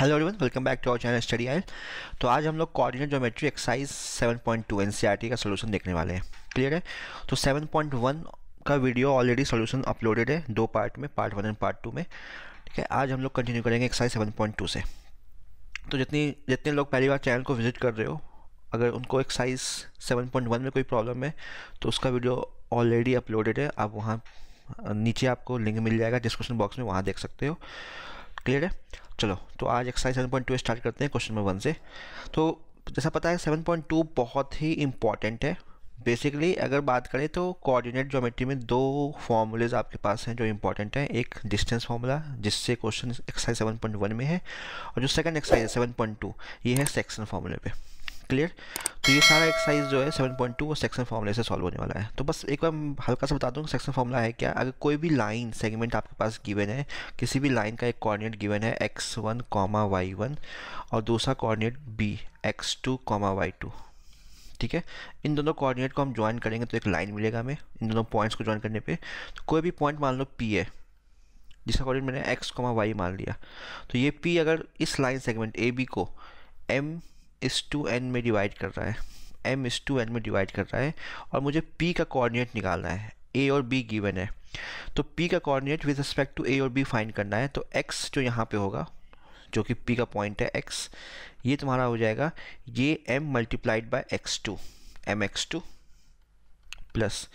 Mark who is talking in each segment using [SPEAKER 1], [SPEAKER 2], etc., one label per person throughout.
[SPEAKER 1] hello everyone welcome back to our channel study I तो आज हम लोग कोऑर्डिनेट ज्योमेट्री एक्सरसाइज 7.2 एनसीईआरटी का सोल्यूशन देखने वाले हैं क्लियर है तो 7.1 का वीडियो ऑलरेडी सोल्यूशन अपलोडेड है दो पार्ट में part one and part two में ठीक है आज हम लोग कंटिन्यू करेंगे एक्सरसाइज 7.2 से तो जितनी जितने लोग पहली बार चैनल को विजिट कर रहे हो अगर उनको एक्सरसाइज वन में कोई प्रॉब्लम है तो उसका वीडियो ऑलरेडी अपलोडेड है आप वहाँ नीचे आपको लिंक मिल जाएगा डिस्क्रिप्शन बॉक्स में वहाँ देख सकते हो क्लियर है चलो तो आज exercise seven point two start करते हैं क्वेश्चन नंबर वन से तो जैसा पता है सेवन पॉइंट टू बहुत ही इंपॉर्टेंट है बेसिकली अगर बात करें तो कोऑर्डिनेट ज्योमेट्री में दो फॉर्मूलेज आपके पास हैं जो इंपॉर्टेंट हैं एक डिस्टेंस फार्मूला जिससे question exercise seven point one में है और जो सेकंड एक्सरसाइज है सेवन पॉइंट टू ये है सेक्शन फार्मूले पर क्लियर तो ये सारा एक्सरसाइज जो है 7.2 वो सेक्शन फॉर्मूले से सॉल्व होने वाला है तो बस एक बार हल्का सा बता दूँ सेक्शन फॉर्मूला है क्या अगर कोई भी लाइन सेगमेंट आपके पास गिवन है किसी भी लाइन का एक कोऑर्डिनेट गिवन है x one comma y one और दूसरा coordinate B x two comma Y two ठीक है इन दोनों कोऑर्डिनेट को हम ज्वाइन करेंगे तो एक लाइन मिलेगा हमें इन दोनों पॉइंट्स को ज्वाइन करने पर तो कोई भी पॉइंट मान लो पी है जिसका कोऑर्डिनेट मैंने एक्स कॉमा वाई मान लिया तो ये पी अगर इस लाइन सेगमेंट ए बी को एम इस टू एन में डिवाइड कर रहा है एम इस टू एन में डिवाइड कर रहा है और मुझे पी का कोऑर्डिनेट निकालना है ए और बी गिवन है तो पी का coordinate with respect to A और बी फाइंड करना है तो एक्स जो यहाँ पे होगा जो कि पी का पॉइंट है एक्स ये तुम्हारा हो जाएगा ये m multiplied by x two m x two plus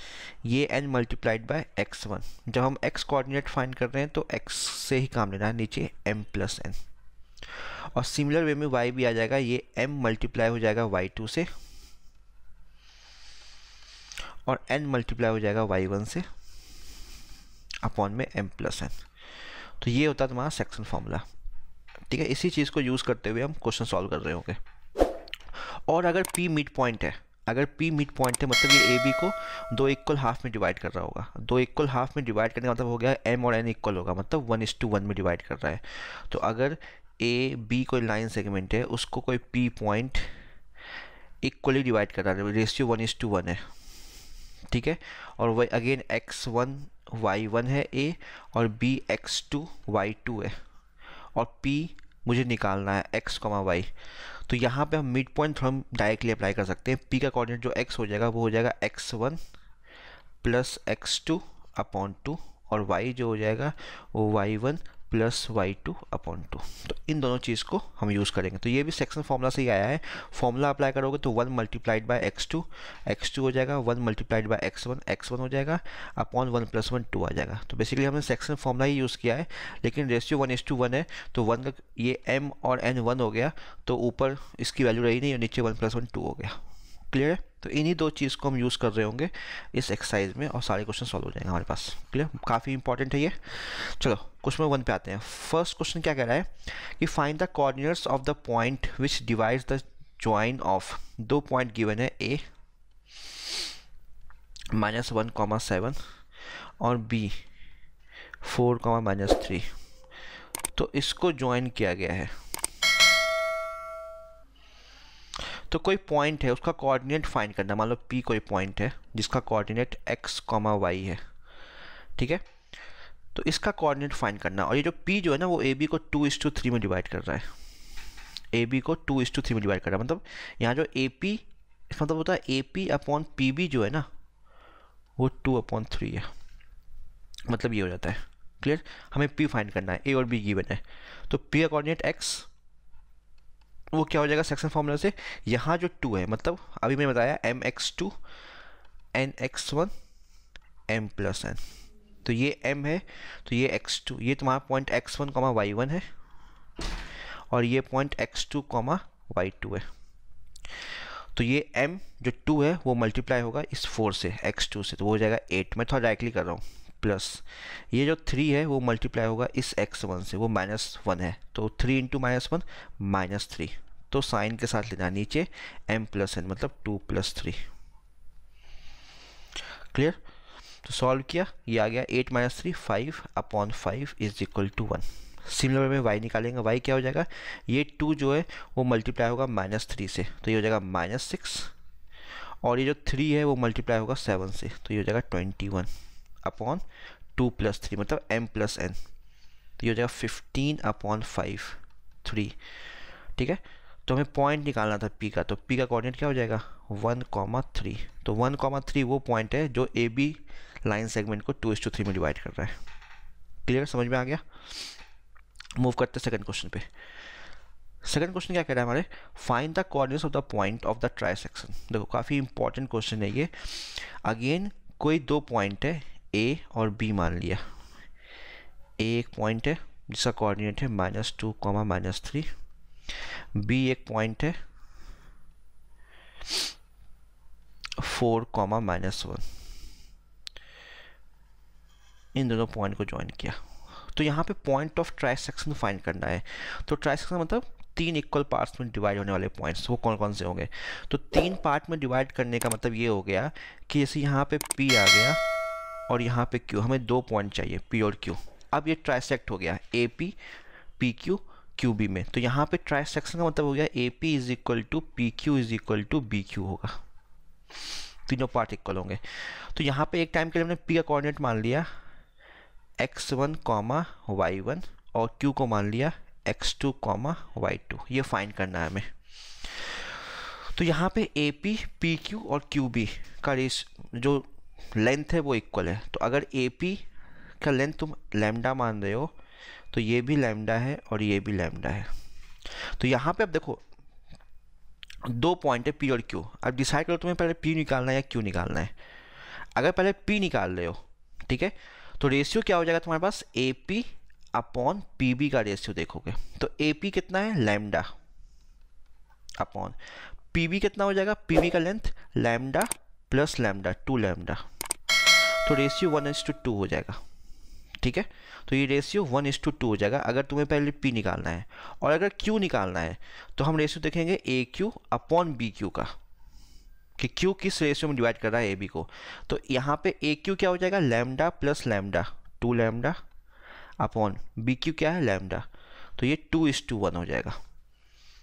[SPEAKER 1] ये n multiplied by x one जब हम एक्स कोऑर्डिनेट फाइंड कर रहे हैं तो एक्स से ही काम लेना है नीचे एम प्लस एन और सिमिलर वे में y भी आ जाएगा ये m मल्टीप्लाई हो जाएगा वाई टू से और n मल्टीप्लाई हो जाएगा वाई वन से अपॉन में m प्लस एन तो ये होता है तुम्हारा सेक्शन फार्मूला ठीक है इसी चीज़ को यूज़ करते हुए हम क्वेश्चन सॉल्व कर रहे होंगे और अगर p मिड पॉइंट है अगर P मिड पॉइंट है मतलब ये ए बी को दो इक्वल हाफ में डिवाइड कर रहा होगा दो इक्वल हाफ में डिवाइड करने का मतलब हो गया M और N इक्वल होगा मतलब वन इस टू वन में डिवाइड कर रहा है तो अगर ए बी कोई लाइन सेगमेंट है उसको कोई पी पॉइंट इक्वली डिवाइड करा रहे ratio one is to one है ठीक है और वही again x one y one है ए और B x two y two है और पी मुझे निकालना है एक्स कॉमा वाई तो यहाँ पे हम मिड पॉइंट थोड़ा डायरेक्टली अप्लाई कर सकते हैं पी का कोऑर्डिनेट जो एक्स हो जाएगा वो हो जाएगा x one plus x two upon two और वाई जो हो जाएगा वो y one plus y two upon two तो इन दोनों चीज़ को हम यूज़ करेंगे तो ये भी सेक्शन फार्मूला से ही आया है फॉर्मूला अप्लाई करोगे तो one multiplied by x two x two हो जाएगा one multiplied by x one x one हो जाएगा upon one plus one two आ जाएगा तो बेसिकली हमने सेक्शन फार्मूला ही यूज़ किया है लेकिन ratio one is to one है तो वन का ये एम और एन वन हो गया तो ऊपर इसकी वैल्यू रही नहीं और नीचे वन प्लस वन टू हो गया क्लियर तो इन्हीं दो चीज़ को हम यूज़ कर रहे होंगे इस एक्सरसाइज में और सारे क्वेश्चन सॉल्व हो जाएंगे हमारे पास क्लियर काफ़ी इंपॉर्टेंट है ये चलो क्वेश्चन वन पे आते हैं फर्स्ट क्वेश्चन क्या कह रहा है कि find the coordinates of the point which divide the join of दो पॉइंट गिवन है A minus one comma seven और B four comma minus three तो इसको ज्वाइन किया गया है तो कोई पॉइंट है उसका कोऑर्डिनेट फाइंड करना मान लो पी कोई पॉइंट है जिसका कोऑर्डिनेट एक्स कॉमा वाई है ठीक है तो इसका कोऑर्डिनेट फाइंड करना और ये जो पी जो है ना वो ए बी को टू इस टू थ्री में डिवाइड कर रहा है ए बी को टू इस टू थ्री में डिवाइड कर रहा है मतलब यहाँ जो ए पी इसका मतलब होता है A P upon P B जो है ना वो टू अपॉन थ्री है मतलब ये हो जाता है क्लियर हमें पी फाइंड करना है ए और बी गिवन है तो पी का कोऑर्डिनेट एक्स वो क्या हो जाएगा सेक्शन फार्मूला से यहाँ जो टू है मतलब अभी मैंने बताया m x two n x one m plus n तो ये m है तो ये x2 ये तुम्हारा point x one comma y one है और ये point x two comma Y two है तो ये m जो 2 है वो मल्टीप्लाई होगा इस 4 से x2 से तो वो हो जाएगा 8 मैं थोड़ा डायरेक्टली कर रहा हूँ प्लस ये जो 3 है वो मल्टीप्लाई होगा इस x1 से वो माइनस वन है तो 3 into minus one minus three तो साइन के साथ लेना नीचे एम प्लस एन मतलब टू प्लस थ्री क्लियर तो सॉल्व किया ये आ गया eight minus three five upon five is equal to one similar में वाई निकालेंगे वाई क्या हो जाएगा ये टू जो है वो मल्टीप्लाई होगा माइनस थ्री से तो ये हो जाएगा माइनस सिक्स और ये जो थ्री है वो मल्टीप्लाई होगा सेवन से तो ये हो जाएगा twenty one upon two plus three मतलब एम प्लस एन तो ये हो जाएगा फिफ्टीन अपॉन फाइव थ्री ठीक है तो हमें पॉइंट निकालना था पी का तो पी का कोऑर्डिनेट क्या हो जाएगा वन कॉमा थ्री तो वन कॉमा थ्री वो पॉइंट है जो ए बी लाइन सेगमेंट को टू एस टू थ्री में डिवाइड कर रहा है क्लियर समझ में आ गया मूव करते हैं सेकंड क्वेश्चन पे सेकंड क्वेश्चन क्या कह रहा है हमारे find the coordinates of the point of the trisection देखो काफ़ी इंपॉर्टेंट क्वेश्चन है ये अगेन कोई दो पॉइंट है ए और बी मान लिया ए एक पॉइंट है जिसका कोऑर्डिनेट है minus two comma minus three B एक पॉइंट है फोर कॉमा माइनस वन इन दोनों पॉइंट को ज्वाइन किया तो यहाँ पे पॉइंट ऑफ ट्राइसेक्शन फाइंड करना है तो ट्राइसेक्शन मतलब तीन इक्वल पार्ट्स में डिवाइड होने वाले पॉइंट्स वो कौन कौन से होंगे तो तीन पार्ट में डिवाइड करने का मतलब ये हो गया कि जैसे यहाँ पे पी आ गया और यहाँ पे क्यू हमें दो पॉइंट चाहिए पी और क्यू अब ये ट्राइसेक्ट हो गया A P P Q Q B में तो यहाँ पे ट्राई सेक्शन का मतलब हो गया A P is equal to P Q is equal to B Q होगा तीनों पार्ट इक्वल होंगे तो यहाँ पे एक टाइम के लिए हमने पी का कोऑर्डिनेट मान लिया x one comma y one और क्यू को मान लिया x two comma Y two ये फाइन करना है हमें तो यहाँ पे ए पी पी क्यू और क्यू बी का रेस जो लेंथ है वो इक्वल है तो अगर ए पी का लेंथ तुम लेमडा मान रहे हो तो ये भी लैमडा है और ये भी लैमडा है तो यहाँ पे आप देखो दो पॉइंट है पी और क्यू अब डिसाइड करो तुम्हें पहले पी निकालना है या क्यू निकालना है अगर पहले पी निकाल रहे हो ठीक है तो रेशियो क्या हो जाएगा तुम्हारे पास A P upon P B का रेशियो देखोगे तो ए पी कितना है लैमडा अपॉन पी बी कितना हो जाएगा पी बी का length lambda plus lambda two lambda तो ratio one is to two हो जाएगा ठीक है तो ये ratio one is to two हो जाएगा अगर तुम्हें पहले पी निकालना है और अगर क्यू निकालना है तो हम रेशियो देखेंगे A Q upon B Q का कि क्यू किस रेशियो में डिवाइड कर रहा है ए बी को तो यहाँ पे ए क्यू क्या हो जाएगा lambda plus lambda two lambda upon B Q क्या है लैमडा तो ये टू इज टू वन हो जाएगा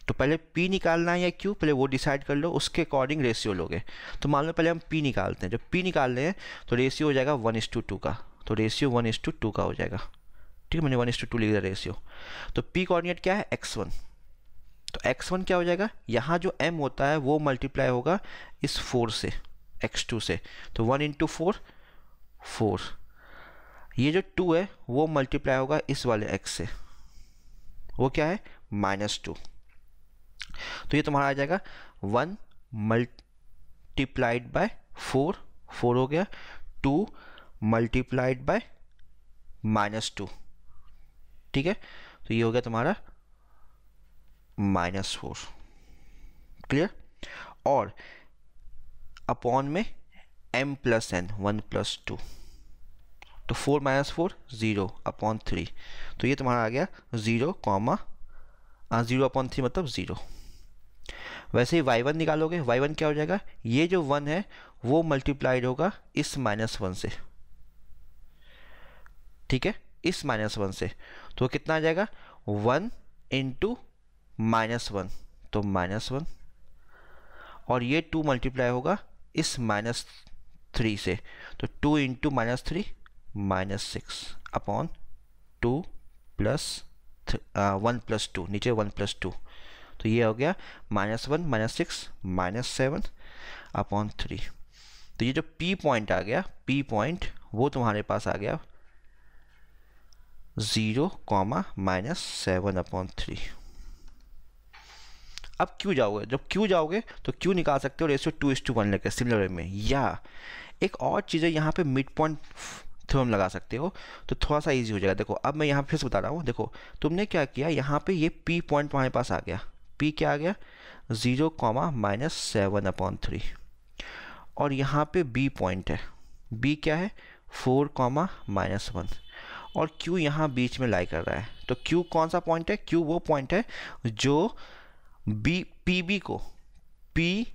[SPEAKER 1] तो पहले पी निकालना है या क्यू पहले वो डिसाइड कर लो उसके अकॉर्डिंग रेशियो लोगे तो मान लो पहले हम पी निकालते हैं जब पी निकाल रहे हैं तो रेशियो हो जाएगा वन इस टू टू का तो ratio one is to two का हो जाएगा ठीक है मैंने वन इज टू टू लिख दिया रेशियो तो पी कोऑर्डिनेट क्या है एक्स वन तो एक्स वन क्या हो जाएगा यहाँ जो एम होता है वो मल्टीप्लाई होगा इस फोर से एक्स टू से तो वन इंटू फोर फोर ये जो टू है वो मल्टीप्लाई होगा इस वाले एक्स से वो क्या है माइनस टू तो ये तुम्हारा आ जाएगा one multiplied by four four हो गया two multiplied by minus two ठीक है तो ये हो गया तुम्हारा माइनस फोर क्लियर और अपॉन में m plus n one plus two तो four minus four zero upon three तो ये तुम्हारा आ गया zero comma zero upon three मतलब ज़ीरो वैसे ही वाई वन निकालोगे वाई वन क्या हो जाएगा ये जो वन है वो मल्टीप्लाइड होगा इस माइनस वन से ठीक है इस माइनस वन से तो कितना आ जाएगा वन इंटू माइनस वन तो माइनस वन और ये टू मल्टीप्लाई होगा इस माइनस थ्री से तो two into minus three minus six upon two plus one plus two नीचे वन प्लस टू तो ये हो गया minus one minus six minus seven upon three तो ये जो पी पॉइंट आ गया पी पॉइंट वो तुम्हारे पास आ गया zero comma minus seven upon three अब क्यों जाओगे जब क्यों जाओगे तो क्यों निकाल सकते हो ratio two is to one लेकर सिमिलर में या एक और चीज़ है यहाँ पे मिड पॉइंट थ्योरम लगा सकते हो तो थोड़ा सा इजी हो जाएगा देखो अब मैं यहाँ फिर से बता रहा हूँ देखो तुमने क्या किया यहाँ पे ये पी पॉइंट हमारे पास आ गया पी क्या आ गया zero comma minus seven upon three और यहाँ पे बी पॉइंट है बी क्या है फोर कॉमा माइनस वन और Q यहाँ बीच में लाई कर रहा है तो Q कौन सा पॉइंट है Q वो पॉइंट है जो बी पी बी को पी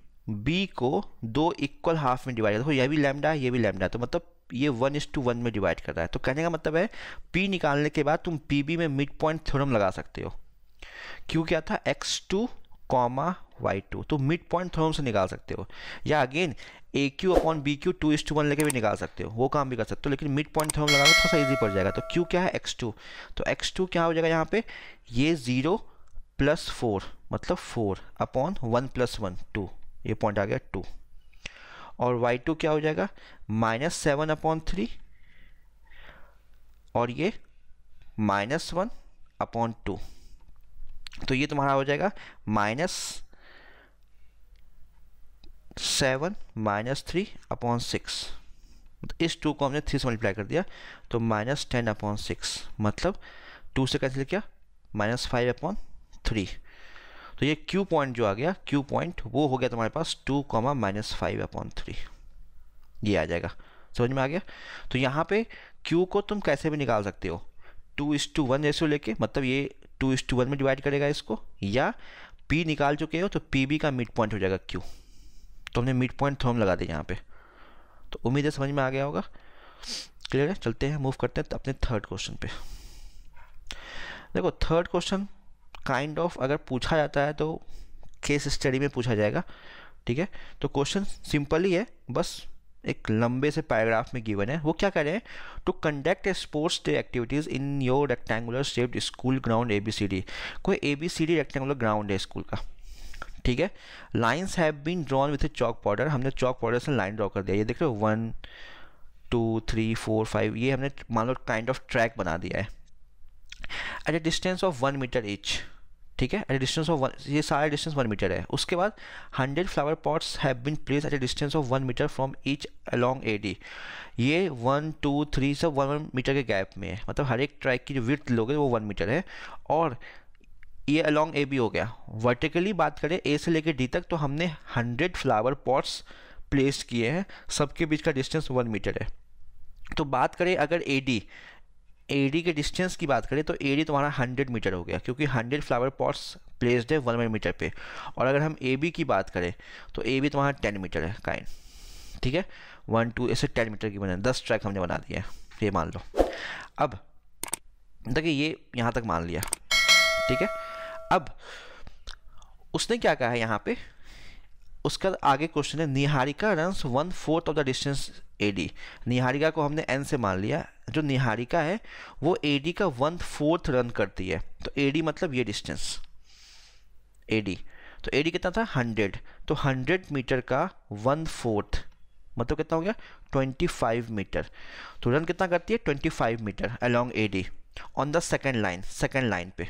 [SPEAKER 1] बी को दो इक्वल हाफ में डिवाइड है यह भी लैमडा है ये भी लैमडा तो मतलब ये वन इज टू वन में डिवाइड कर रहा है तो कहने का मतलब है पी निकालने के बाद तुम पी बी में मिड पॉइंट थ्योरम लगा सकते हो क्यू क्या था X two comma Y two तो मिड पॉइंट थ्रोम से निकाल सकते हो या again A Q upon B Q two is to one लेके भी निकाल सकते हो वो काम भी कर सकते हो लेकिन मिड पॉइंट थ्रोम लगाना थोड़ा सा ईजी पड़ जाएगा तो क्यू क्या है एक्स टू तो एक्स टू क्या हो जाएगा यहाँ पे ये जीरो प्लस फोर मतलब four upon one plus one two ये पॉइंट आ गया टू और वाई टू क्या हो जाएगा माइनस सेवन अपॉन थ्री और ये माइनस वन अपॉन टू तो ये तुम्हारा हो जाएगा minus seven minus three upon six इस टू को हमने थ्री से मल्टीप्लाई कर दिया तो माइनस टेन अपॉन सिक्स मतलब टू से कैंसिल किया माइनस फाइव अपॉन थ्री तो ये क्यू पॉइंट जो आ गया क्यू पॉइंट वो हो गया तुम्हारे पास two comma minus five upon three ये आ जाएगा समझ में आ गया तो यहाँ पे क्यू को तुम कैसे भी निकाल सकते हो टू इस टू वन जैसे लेके मतलब ये टू इस टू वन में डिवाइड करेगा इसको या पी निकाल चुके हो तो पी बी का मिड पॉइंट हो जाएगा क्यू तो हमने मिड पॉइंट थ्योरम लगा दिया यहाँ पे तो उम्मीद है समझ में आ गया होगा क्लियर है चलते हैं मूव करते हैं तो अपने थर्ड क्वेश्चन पे देखो थर्ड क्वेश्चन काइंड ऑफ अगर पूछा जाता है तो केस स्टडी में पूछा जाएगा ठीक है तो क्वेश्चन सिंपल ही है बस एक लंबे से पैराग्राफ में गिवन है वो क्या कह रहे हैं to conduct a sports day activities in your rectangular shaped school ground A B C D कोई A B C D rectangular ground है स्कूल का ठीक है lines have been drawn with a chalk powder हमने chalk powder से line draw कर दिया ये देख रहे हो one two three four five ये हमने मान लो काइंड ऑफ ट्रैक बना दिया है at a distance of one metre each ठीक है एट डिस्टेंस ऑफ वन ये सारा डिस्टेंस वन मीटर है उसके बाद hundred flower pots have been place at a distance of one metre from each along A D ये one two three सब one one metre के गैप में है मतलब हर एक ट्रैक की जो विथ लोगे वो वन मीटर है और ये अलॉन्ग ए बी हो गया वर्टिकली बात करें ए से लेकर डी तक तो हमने हंड्रेड फ्लावर पॉट्स प्लेस किए हैं सबके बीच का डिस्टेंस वन मीटर है तो बात करें अगर ए डी एडी के डिस्टेंस की बात करें तो एडी तुम्हारा 100 मीटर हो गया क्योंकि 100 फ्लावर पॉट्स प्लेस्ड है वन मीटर पे और अगर हम ए बी की बात करें तो ए बी तुम्हारा टेन मीटर है काइन ठीक है वन टू ऐसे टेन मीटर की बना दस ट्रैक हमने बना दिया है ये मान लो अब देखिए ये यहाँ तक मान लिया ठीक है अब उसने क्या कहा है यहाँ पे उसका आगे क्वेश्चन है Niharika runs one fourth of the distance AD Niharika को हमने एन से मान लिया जो निहारिका है वो ए का वन फोर्थ रन करती है तो ए मतलब ये डिस्टेंस ए तो ए कितना था हंड्रेड तो हंड्रेड मीटर का वन फोर्थ मतलब कितना हो गया ट्वेंटी फाइव मीटर तो रन कितना करती है twenty five metre along A on the second line second line पे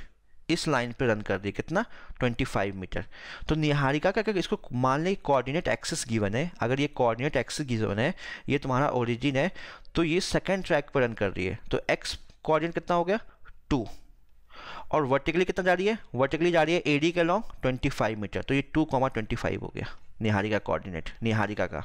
[SPEAKER 1] इस लाइन पे रन कर रही है कितना 25 मीटर तो निहारिका का क्या इसको मान लें कोऑर्डिनेट एक्सेस गिवन है अगर ये कोऑर्डिनेट एक्सेस गिवन है ये तुम्हारा ओरिजिन है तो ये सेकेंड ट्रैक पर रन कर रही है तो एक्स कॉर्डिनेट कितना हो गया टू और वर्टिकली कितना जा रही है वर्टिकली जा रही है एडी के लॉन्ग 25 मीटर तो ये टू कॉमा ट्वेंटी हो गया निहारिका कोऑर्डिनेट निहारिका का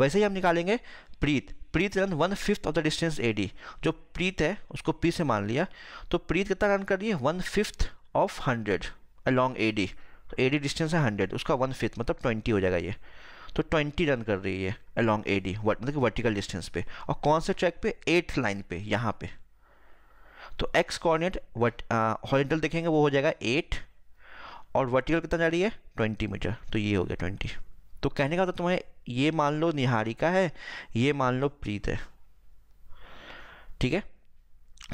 [SPEAKER 1] वैसे ही हम निकालेंगे Preet Preet run one fifth of the distance AD जो प्रीत है उसको पी से मान लिया तो प्रीत कितना रन कर रही है one fifth of hundred along A D A D distance है हंड्रेड उसका वन फिफ्थ मतलब ट्वेंटी हो जाएगा ये तो 20 रन कर रही है अलॉन्ग ए डी मतलब कि वर्टिकल डिस्टेंस पे और कौन से ट्रैक पे एट्थ लाइन पे यहाँ पे तो एक्स कॉर्डिनेट वट हॉरिजेंटल देखेंगे वो हो जाएगा एट और वर्टिकल कितना जा रही है ट्वेंटी मीटर तो ये हो गया ट्वेंटी तो कहने का तो तुम्हें ये मान लो निहारिका है ये मान लो प्रीत है ठीक है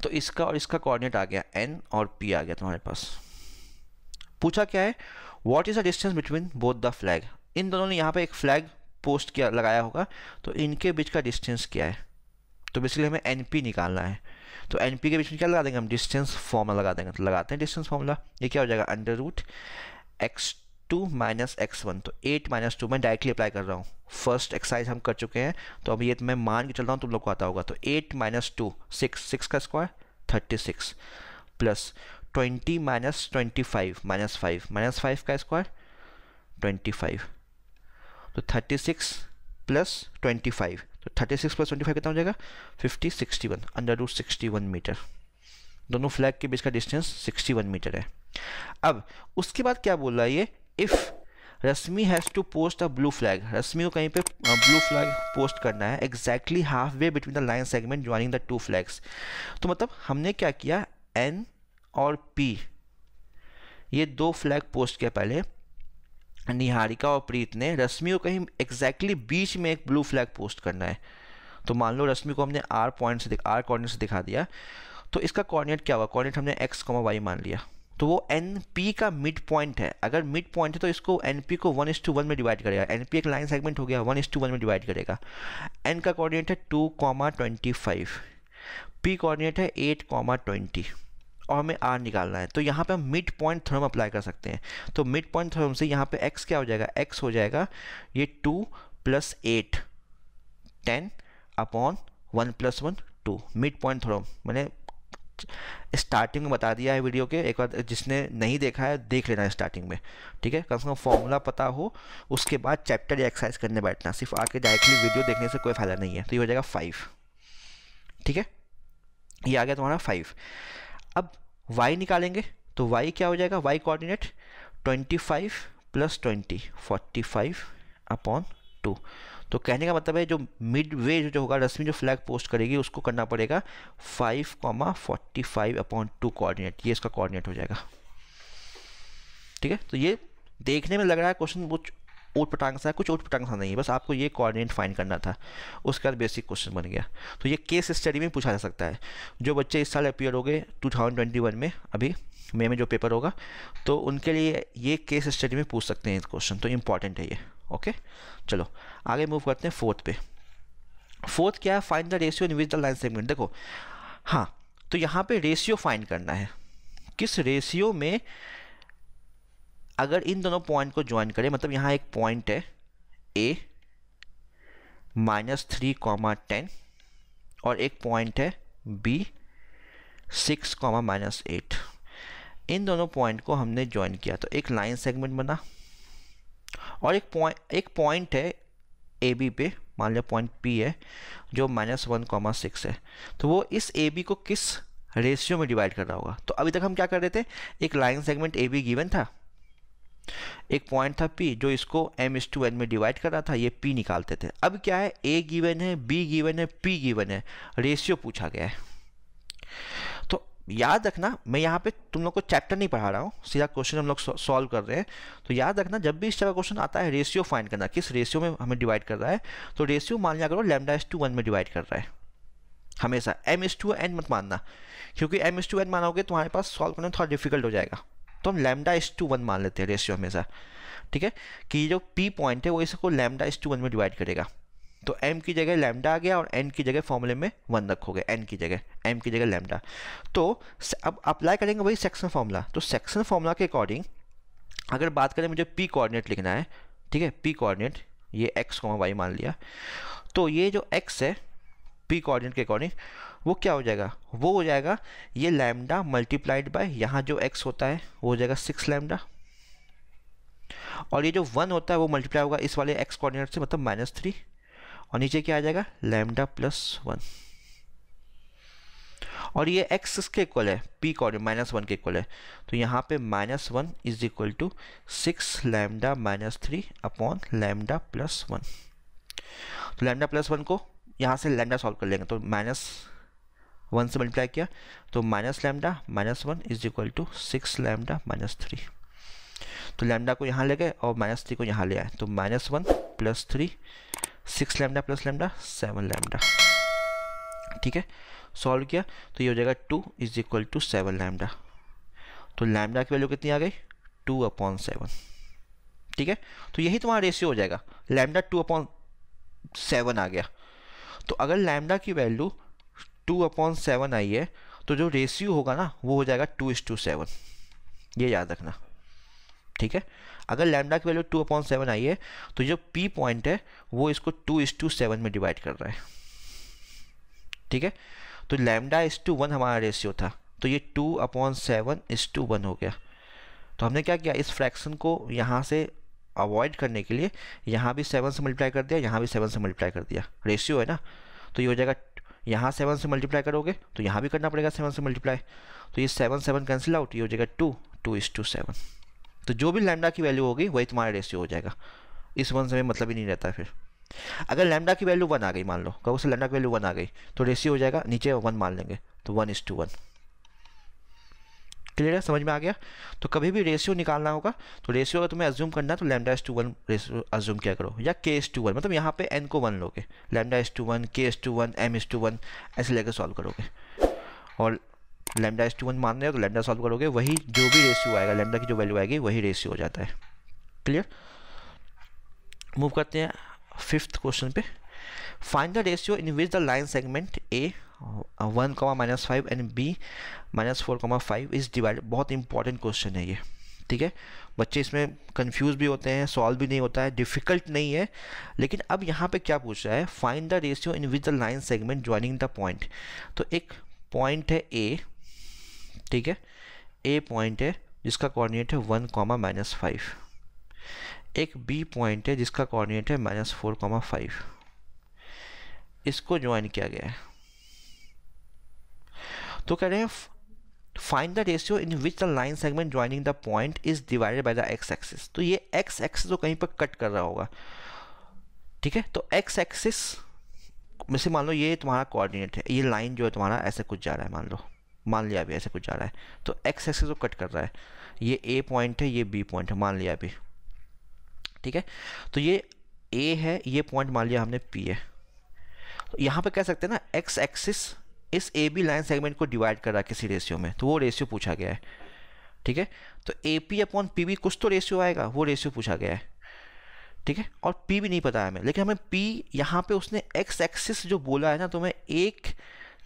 [SPEAKER 1] तो इसका और इसका कोऑर्डिनेट आ गया एन और पी आ गया तुम्हारे पास पूछा क्या है what is the distance between both the flag इन दोनों ने यहाँ पे एक फ्लैग पोस्ट किया लगाया होगा तो इनके बीच का डिस्टेंस क्या है तो बेसिकली हमें एन निकालना है तो एन के बीच में क्या लगा देंगे हम डिस्टेंस फॉर्मूला लगा देंगे तो लगाते हैं डिस्टेंस फॉर्मूला ये क्या हो जाएगा under root X two minus X one तो एट माइनस टू मैं डायरेक्टली अप्लाई कर रहा हूँ फर्स्ट एक्सरसाइज हम कर चुके हैं तो अब ये तो मैं मान के चल रहा हूँ तुम लोग को आता होगा तो eight minus two six six का square thirty six plus twenty minus twenty five minus five minus five का स्क्वायर ट्वेंटी फाइव तो thirty six plus twenty five तो thirty six plus twenty five कितना हो जाएगा fifty sixty one under root sixty one metre दोनों flag के बीच का डिस्टेंस सिक्सटी वन मीटर है अब उसके बाद क्या बोल रहा है ये if Rashmi has to post a blue flag Rashmi को कहीं पे ब्लू फ्लैग पोस्ट करना है exactly half way between the line segment joining the two flags तो मतलब हमने क्या किया एन और पी ये दो फ्लैग पोस्ट किया पहले निहारिका और प्रीत ने रश्मि को कहीं एग्जैक्टली बीच में एक ब्लू फ्लैग पोस्ट करना है तो मान लो रश्मि को हमने आर पॉइंट से आर कॉर्डिनेट से दिखा दिया तो इसका कॉर्डिनेट क्या हुआ कॉर्डिनेट हमने एक्स कॉमा वाई मान लिया तो वो एन पी का मिड पॉइंट है अगर मिड पॉइंट है तो इसको एन पी को वन इस टू वन में डिवाइड करेगा एन पी एक लाइन सेगमेंट हो गया वन इस टू वन में डिवाइड करेगा एन का कोऑर्डिनेट है two comma twenty five P coordinate है एट कॉमा ट्वेंटी और हमें आर निकालना है तो यहाँ पे हम मिड पॉइंट थर्म अप्लाई कर सकते हैं तो मिड पॉइंट थर्म से यहाँ पे एक्स क्या हो जाएगा एक्स हो जाएगा ये two plus eight ten upon one plus one two mid point theorem मैंने स्टार्टिंग में बता दिया है वीडियो के एक बार जिसने नहीं देखा है देख लेना है स्टार्टिंग में ठीक है कम से कम फॉर्मूला पता हो उसके बाद चैप्टर या एक्सरसाइज करने बैठना सिर्फ आके डायरेक्टली वीडियो देखने से कोई फ़ायदा नहीं है तो ये हो जाएगा फाइव ठीक है ये आ गया तुम्हारा फाइव अब y निकालेंगे तो y क्या हो जाएगा y coordinate 25 plus twenty forty five upon two तो कहने का मतलब है जो मिड वे जो होगा रश्मि जो फ्लैग पोस्ट करेगी उसको करना पड़ेगा five comma forty five upon two coordinate ये इसका कॉर्डिनेट हो जाएगा ठीक है तो ये देखने में लग रहा है क्वेश्चन कुछ ऊट पटांग सा कुछ ऊट पटांग सा नहीं है बस आपको ये कोऑर्डिनेट फाइंड करना था उसके बाद बेसिक क्वेश्चन बन गया तो ये केस स्टडी में पूछा जा सकता है जो बच्चे इस साल अपियर हो गए 2021 में अभी मे में जो पेपर होगा तो उनके लिए ये केस स्टडी में पूछ सकते हैं क्वेश्चन तो इंपॉर्टेंट है ये ओके चलो आगे मूव करते हैं फोर्थ पे फोर्थ क्या है find the ratio in which the line segment देखो हाँ तो यहाँ पे रेशियो फाइंड करना है किस रेशियो में अगर इन दोनों पॉइंट को ज्वाइन करें मतलब यहाँ एक पॉइंट है A minus three comma ten और एक पॉइंट है B six comma minus eight इन दोनों पॉइंट को हमने ज्वाइन किया तो एक लाइन सेगमेंट बना और एक पॉइंट एक पॉइंट है ए बी पे मान लिया पॉइंट पी है जो माइनस वन कॉमा सिक्स है तो वो इस ए बी को किस रेशियो में डिवाइड कर रहा होगा तो अभी तक हम क्या कर रहे थे एक line segment A B given था एक पॉइंट था पी जो इसको एम एस टू एन में डिवाइड कर रहा था ये पी निकालते थे अब क्या है ए गिवन है बी गिवन है पी गिवन है रेशियो पूछा गया है तो याद रखना मैं यहाँ पे तुम लोग को चैप्टर नहीं पढ़ा रहा हूँ सीधा क्वेश्चन हम लोग सॉल्व कर रहे हैं तो याद रखना जब भी इस तरह का क्वेश्चन आता है रेशियो फाइंड करना किस रेशियो में हमें डिवाइड कर रहा है तो रेशियो मान लिया करो लेमडा एस टू वन में डिवाइड कर रहा है हमेशा एम एस टू एन मत मानना क्योंकि एम एस टू एन मानोगे तुम्हारे पास सॉल्व करना थोड़ा डिफिकल्ट हो जाएगा तो हम लैमडा इस टू वन मान लेते हैं रेशियो हमेशा ठीक है कि जो पी पॉइंट है वो इसको लैमडा इस टू वन में डिवाइड करेगा तो एम की जगह लैमडा आ गया और एन की जगह फॉर्मूले में वन रखोगे एन की जगह एम की जगह लैमडा तो अब अप्लाई करेंगे वही सेक्शन फार्मूला तो सेक्शन फार्मूला के अकॉर्डिंग अगर बात करें मुझे पी कोऑर्डिनेट लिखना है ठीक है पी कोऑर्डिनेट ये एक्स वाई मान लिया तो ये जो एक्स है पी कोऑर्डिनेट के अकॉर्डिंग वो क्या हो जाएगा वो हो जाएगा ये लैमडा मल्टीप्लाइड बाय यहाँ जो एक्स होता है वो हो जाएगा सिक्स लैमडा और ये जो वन होता है वो मल्टीप्लाई होगा इस वाले एक्स कोऑर्डिनेट से मतलब माइनस थ्री और नीचे क्या आ जाएगा लैमडा प्लस वन और ये एक्स इसके इक्वल है पी कोऑर्डिनेट माइनस वन के इक्वल है तो यहाँ पे minus one is equal to six lambda minus three upon lambda plus one तो लैमडा प्लस वन को यहाँ से लैमडा सॉल्व कर लेंगे तो माइनस वन से मल्टीप्लाई किया तो minus lambda minus one is equal to six lambda minus three तो लैमडा को यहाँ ले गए और माइनस थ्री को यहाँ ले आए तो minus one plus three six lambda plus lambda seven lambda ठीक है सॉल्व किया तो ये हो जाएगा two is equal to seven lambda तो लैमडा की वैल्यू कितनी आ गई टू अपॉन सेवन ठीक है तो यही तुम्हारा रेशियो हो जाएगा लैमडा टू अपॉन सेवन आ गया तो अगर लैमडा की वैल्यू टू अपॉन सेवन आई है तो जो रेशियो होगा ना वो हो जाएगा टू इस टू सेवन ये याद रखना ठीक है अगर लैमडा की वैल्यू टू अपॉन सेवन आई है तो जो पी पॉइंट है वो इसको टू इस टू सेवन में डिवाइड कर रहा है ठीक है तो लैमडा इस टू वन हमारा रेशियो था तो ये two upon seven is to one हो गया तो हमने क्या किया इस फ्रैक्शन को यहाँ से अवॉइड करने के लिए यहाँ भी सेवन से मल्टीप्लाई कर दिया यहाँ भी सेवन से मल्टीप्लाई कर दिया रेशियो है ना तो ये हो जाएगा यहाँ सेवन से मल्टीप्लाई करोगे तो यहाँ भी करना पड़ेगा सेवन से मल्टीप्लाई तो ये सेवन सेवन कैंसिल आउट ये हो जाएगा two two is to seven तो जो भी लैमडा की वैल्यू होगी वही तुम्हारा रेशियो हो जाएगा इस वन से मतलब ही नहीं रहता है फिर अगर लैमडा की वैल्यू वन आ गई मान लो कब से लैमडा की वैल्यू वन आ गई तो रेशियो हो जाएगा नीचे वन मान लेंगे तो one is to one clear है समझ में आ गया तो कभी भी रेशियो निकालना होगा तो रेशियो अगर तुम्हें एज्यूम करना है तो lambda is to one ratio assume क्या करो या के एस टू वन मतलब यहाँ पे एन को वन लोगे लैमडा एस टू वन के is to one M is to one ऐसे लेकर सॉल्व करोगे और लैमडा एस टू वन मान रहे हो तो लैमडा सॉल्व करोगे वही जो भी रेशियो आएगा लैमडा की जो वैल्यू आएगी वही रेशियो हो जाता है क्लियर मूव करते हैं फिफ्थ क्वेश्चन पे find the ratio in which the line segment A one comma minus five and B minus four comma five is divide बहुत इंपॉर्टेंट क्वेश्चन है ये ठीक है बच्चे इसमें कंफ्यूज भी होते हैं सॉल्व भी नहीं होता है डिफ़िकल्ट नहीं है लेकिन अब यहाँ पे क्या पूछ रहा है find the ratio in which the line segment joining the point तो एक पॉइंट है ए ठीक है ए पॉइंट है जिसका कॉर्डिनेट है वन कॉमा माइनस फाइव एक बी पॉइंट है जिसका कोऑर्डिनेट है माइनस फोर कॉमा फाइव इसको ज्वाइन किया गया है तो कह रहे हैं find the ratio in which the line segment joining the point is divided by the X axis तो ये एक्स एक्सिस तो कहीं पर कट कर रहा होगा ठीक है तो एक्स एक्सिस में से मान लो ये तुम्हारा कोऑर्डिनेट है ये लाइन जो है तुम्हारा ऐसे कुछ जा रहा है मान लो मान लिया अभी ऐसे कुछ जा रहा है तो एक्स एक्सिस तो कट कर रहा है ये ए पॉइंट है ये बी पॉइंट है मान लिया अभी ठीक है तो ये ए है ये पॉइंट मान लिया हमने पी है यहाँ पे कह सकते हैं ना एक्स एक्सिस इस ए बी लाइन सेगमेंट को डिवाइड कर रहा है किसी रेशियो में तो वो रेशियो पूछा गया है ठीक है तो A P upon P B कुछ तो रेशियो आएगा वो रेशियो पूछा गया है ठीक है और पी भी नहीं पता है हमें लेकिन हमें पी यहाँ पे उसने एक्स एक्सिस जो बोला है ना तो हमें एक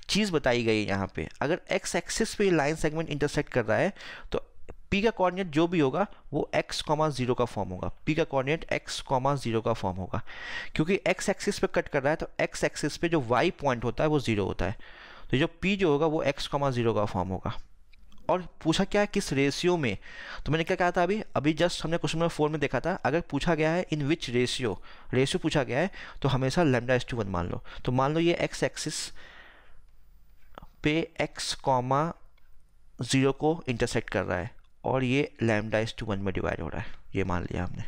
[SPEAKER 1] चीज़ बताई गई है यहाँ पे अगर एक्स एक्सिस पे लाइन सेगमेंट इंटरसेक्ट कर रहा है तो पी का कोऑर्डिनेट जो भी होगा वो एक्स कॉमा जीरो का फॉर्म होगा पी का कोऑर्डिनेट एक्स कॉमा जीरो का फॉर्म होगा क्योंकि एक्स एक्सिस पे कट कर रहा है तो एक्स एक्सिस पे जो वाई पॉइंट होता है वो जीरो होता है तो जो पी जो होगा वो एक्स कॉमा जीरो का फॉर्म होगा और पूछा क्या है किस रेशियो में तो मैंने क्या कहा था अभी अभी जस्ट हमने क्वेश्चन नंबर फोर में देखा था अगर पूछा गया है इन विच रेशियो रेशियो पूछा गया है तो हमेशा लेमडा एस टू वन मान लो तो मान लो ये एक्स एक्सिस पे एक्स कॉमा ज़ीरो को इंटरसेक्ट कर रहा है और ये लेमडा एस टू वन में डिवाइड हो रहा है ये मान लिया हमने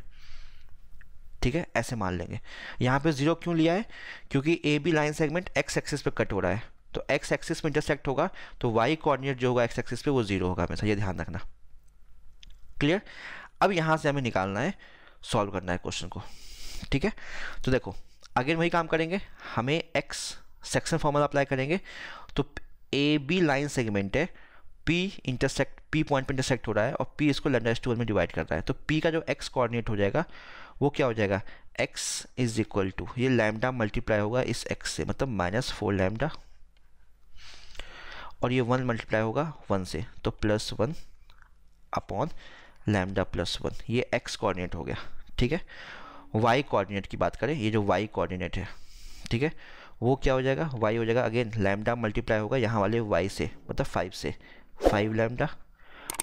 [SPEAKER 1] ठीक है ऐसे मान लेंगे यहाँ पे ज़ीरो क्यों लिया है क्योंकि A B line segment x axis पे कट हो रहा है तो एक्स एक्सिस में इंटरसेक्ट होगा तो वाई कोऑर्डिनेट जो होगा एक्स एक्सिस पे वो जीरो होगा हमेशा ये ध्यान रखना क्लियर अब यहाँ से हमें निकालना है सॉल्व करना है क्वेश्चन को ठीक है तो देखो अगेन वही काम करेंगे हमें एक्स सेक्शन फॉर्मूला अप्लाई करेंगे तो ए बी लाइन सेगमेंट है पी इंटरसेक्ट पी पॉइंट पर इंटरसेक्ट हो रहा है और पी इसको एस टू में डिवाइड कर रहा है तो पी का जो एक्स कोऑर्डिनेट हो जाएगा वो क्या हो जाएगा एक्स इज इक्वल टू ये लैमडा मल्टीप्लाई होगा इस एक्स से मतलब माइनस फोर लैमडा और ये वन मल्टीप्लाई होगा वन से तो plus one upon lambda plus one ये एक्स कोऑर्डिनेट हो गया ठीक है वाई कोऑर्डिनेट की बात करें ये जो वाई कोऑर्डिनेट है ठीक है वो क्या हो जाएगा वाई हो जाएगा अगेन लैमडा मल्टीप्लाई होगा यहाँ वाले वाई से मतलब फाइव से फाइव लैमडा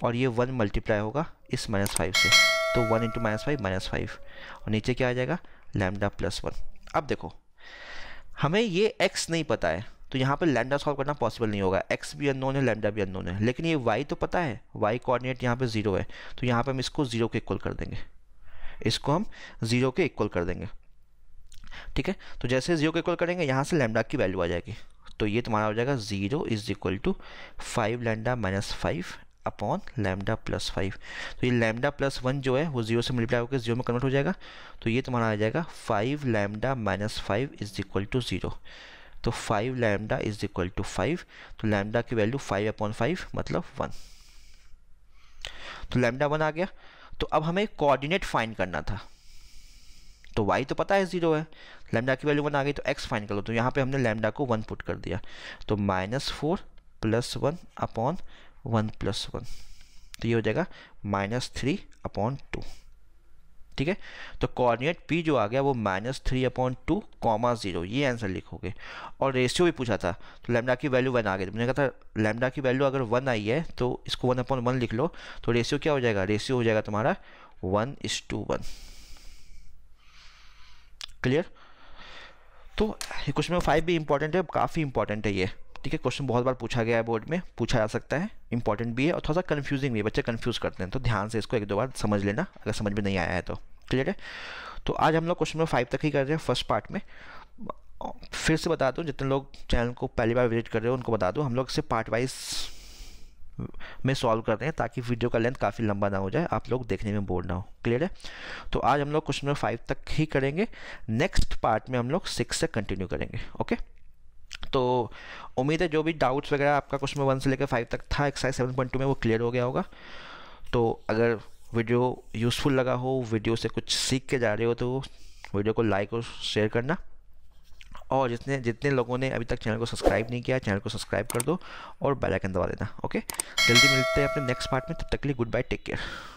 [SPEAKER 1] और ये वन मल्टीप्लाई होगा इस माइनस फाइव से तो one into minus five minus five और नीचे क्या आ जाएगा लैमडा प्लस वन अब देखो हमें ये एक्स नहीं पता है तो यहाँ पर लैंडा सॉल्व करना पॉसिबल नहीं होगा एक्स भी अननोन है लैंडा भी अननोन है लेकिन ये वाई तो पता है वाई कोऑर्डिनेट यहाँ पर जीरो है तो यहाँ पर हम इसको जीरो के इक्वल कर देंगे इसको हम जीरो के इक्वल कर देंगे ठीक है तो जैसे जीरो के इक्वल करेंगे यहाँ से लैंडा की वैल्यू आ जाएगी तो ये तुम्हारा हो जाएगा zero is equal to five lambda minus five upon lambda plus five तो ये लैमडा प्लस वन जो है वो जीरो से मल्टीप्लाई होकर जीरो में कन्वर्ट हो जाएगा तो ये तुम्हारा आ जाएगा five lambda minus five is equal to zero तो five lambda is equal to five तो लैमडा की वैल्यू फाइव अपॉन फाइव मतलब वन तो लैमडा वन आ गया तो अब हमें कोऑर्डिनेट फाइन करना था तो वाई तो पता है ज़ीरो है लैमडा की वैल्यू वन आ गई तो एक्स फाइन कर लो तो यहाँ पे हमने लैमडा को वन पुट कर दिया तो minus four plus one upon one plus one तो ये हो जाएगा माइनस थ्री अपॉन टू ठीक है तो कॉर्डिनेट पी जो आ गया वो minus three upon two comma zero ये आंसर लिखोगे और रेशियो भी पूछा था तो लेमडा की वैल्यू वन आ गई तो मैंने कहा था लेमडा की वैल्यू अगर वन आई है तो इसको वन अपॉइंट वन लिख लो तो रेशियो क्या हो जाएगा रेशियो हो जाएगा तुम्हारा one is to one clear तो क्वेश्चन नंबर फाइव भी इंपॉर्टेंट है काफ़ी इंपॉर्टेंट है ये ठीक है क्वेश्चन बहुत बार पूछा गया है बोर्ड में पूछा जा सकता है इंपॉर्टेंट भी है और थोड़ा सा कन्फ्यूजिंग भी है बच्चे कन्फ्यूज़ करते हैं तो ध्यान से इसको एक दो बार समझ लेना अगर समझ में नहीं आया है तो क्लियर है तो आज हम लोग क्वेश्चन नंबर फाइव तक ही कर रहे हैं फर्स्ट पार्ट में फिर से बता दूँ जितने लोग चैनल को पहली बार विजिट कर रहे हो उनको बता दूँ हम लोग इसे पार्ट वाइज में सॉल्व कर रहे हैं ताकि वीडियो का लेंथ काफ़ी लंबा ना हो जाए आप लोग देखने में बोर ना हो क्लियर है तो आज हम लोग क्वेश्चन नंबर फाइव तक ही करेंगे नेक्स्ट पार्ट में हम लोग सिक्स से कंटिन्यू करेंगे ओके तो उम्मीद है जो भी डाउट्स वगैरह आपका क्वेश्चन वन से लेकर फाइव तक था एक्सरसाइज सेवन पॉइंट टू में वो क्लियर हो गया होगा तो अगर वीडियो यूज़फुल लगा हो वीडियो से कुछ सीख के जा रहे हो तो वीडियो को लाइक और शेयर करना और जितने जितने लोगों ने अभी तक चैनल को सब्सक्राइब नहीं किया चैनल को सब्सक्राइब कर दो और बेल आइकन दबा देना ओके जल्दी मिलते हैं अपने नेक्स्ट पार्ट में तब तक के लिए गुड बाय टेक केयर